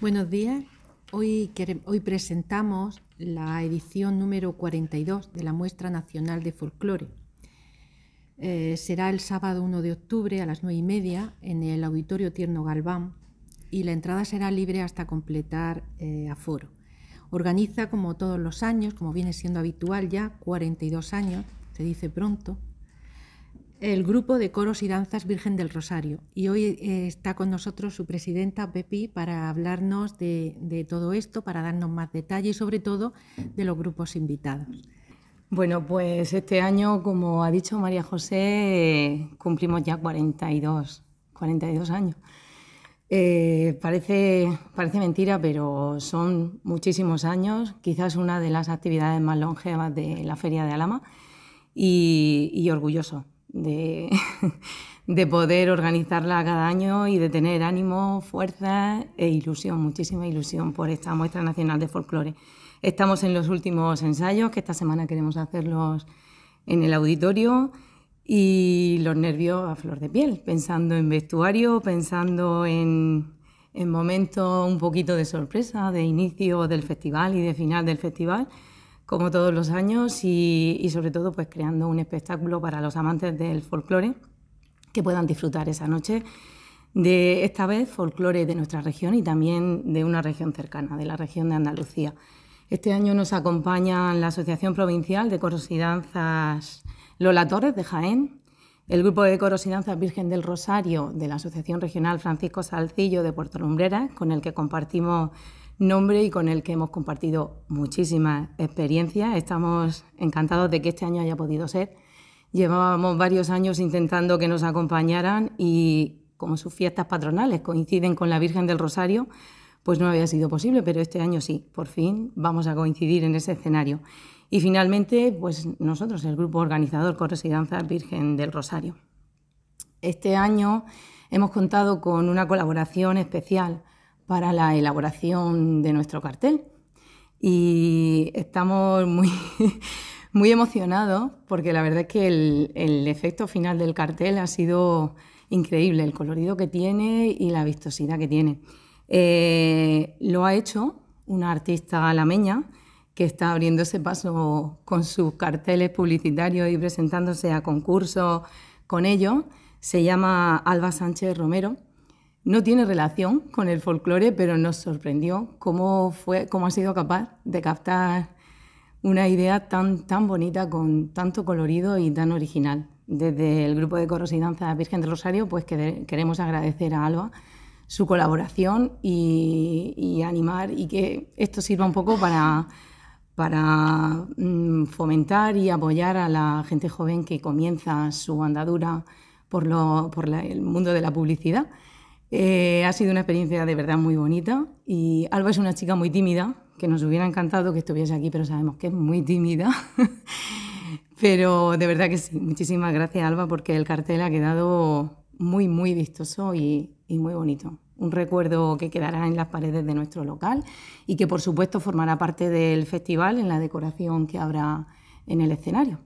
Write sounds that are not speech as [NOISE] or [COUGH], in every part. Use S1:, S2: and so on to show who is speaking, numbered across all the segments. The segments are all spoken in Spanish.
S1: Buenos días. Hoy, presentamos la edición número 42 de la Muestra Nacional de Folclore. Eh, será el sábado 1 de octubre a las 9 y media en el Auditorio Tierno Galván y la entrada será libre hasta completar eh, aforo. Organiza, como todos los años, como viene siendo habitual ya, 42 años, se dice pronto, el grupo de coros y danzas Virgen del Rosario. Y hoy eh, está con nosotros su presidenta, Pepi, para hablarnos de, todo esto, para darnos más detalles, sobre todo de los grupos invitados.
S2: Bueno, pues este año, como ha dicho María José, eh, cumplimos ya 42, 42 años. Eh, parece, parece mentira, pero son muchísimos años, quizás una de las actividades más longevas de la Feria de Alama y orgulloso [LAUGHS] de, poder organizarla cada año y de tener ánimo, fuerza e ilusión, muchísima ilusión por esta muestra nacional de folclore. Estamos en los últimos ensayos, que esta semana queremos hacerlos en el auditorio y los nervios a flor de piel, pensando en vestuario, pensando en, en momentos un poquito de sorpresa, de inicio del festival y de final del festival como todos los años y, sobre todo pues creando un espectáculo para los amantes del folclore que puedan disfrutar esa noche de esta vez folclore de nuestra región y también de una región cercana, de la región de Andalucía. Este año nos acompañan la Asociación Provincial de Coros y Danzas Lola Torres de Jaén, el Grupo de Coros y Danzas Virgen del Rosario de la Asociación Regional Francisco Salcillo de Puerto Lumbreras, con el que compartimos nombre y con el que hemos compartido muchísimas experiencias. Estamos encantados de que este año haya podido ser. Llevábamos varios años intentando que nos acompañaran y como sus fiestas patronales coinciden con la Virgen del Rosario, pues no había sido posible, pero este año sí, por fin vamos a coincidir en ese escenario. Y finalmente, pues nosotros, el grupo organizador ...Con y Virgen del Rosario. Este año hemos contado con una colaboración especial para la elaboración de nuestro cartel. Y estamos muy, [LAUGHS] muy emocionados porque la verdad es que el, el efecto final del cartel ha sido increíble, el colorido que tiene y la vistosidad que tiene. Eh, lo ha hecho una artista alameña que está abriéndose paso con sus carteles publicitarios y presentándose a concursos con ellos. Se llama Alba Sánchez Romero no tiene relación con el folclore, pero nos sorprendió cómo, fue, cómo ha sido capaz de captar una idea tan, tan bonita, con tanto colorido y tan original. Desde el grupo de coros y danza Virgen del Rosario, pues queremos agradecer a Alba su colaboración y, animar y que esto sirva un poco para, mm, fomentar y apoyar a la gente joven que comienza su andadura por, el mundo de la publicidad eh, ha sido una experiencia de verdad muy bonita y Alba es una chica muy tímida, que nos hubiera encantado que estuviese aquí, pero sabemos que es muy tímida. [LAUGHS] pero de verdad que sí, muchísimas gracias Alba porque el cartel ha quedado muy, muy vistoso y, y muy bonito un recuerdo que quedará en las paredes de nuestro local y que por supuesto formará parte del festival en la decoración que habrá en el escenario.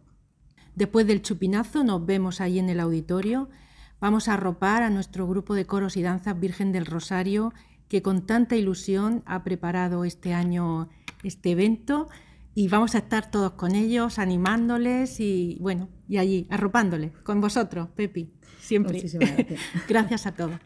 S1: Después del chupinazo nos vemos ahí en el auditorio Vamos a arropar a nuestro grupo de coros y danzas Virgen del Rosario que con tanta ilusión ha preparado este año este evento y vamos a estar todos con ellos, animándoles y bueno, y allí, arropándoles, con vosotros, Pepi, siempre. Muchísimas gracias [LAUGHS] a todos.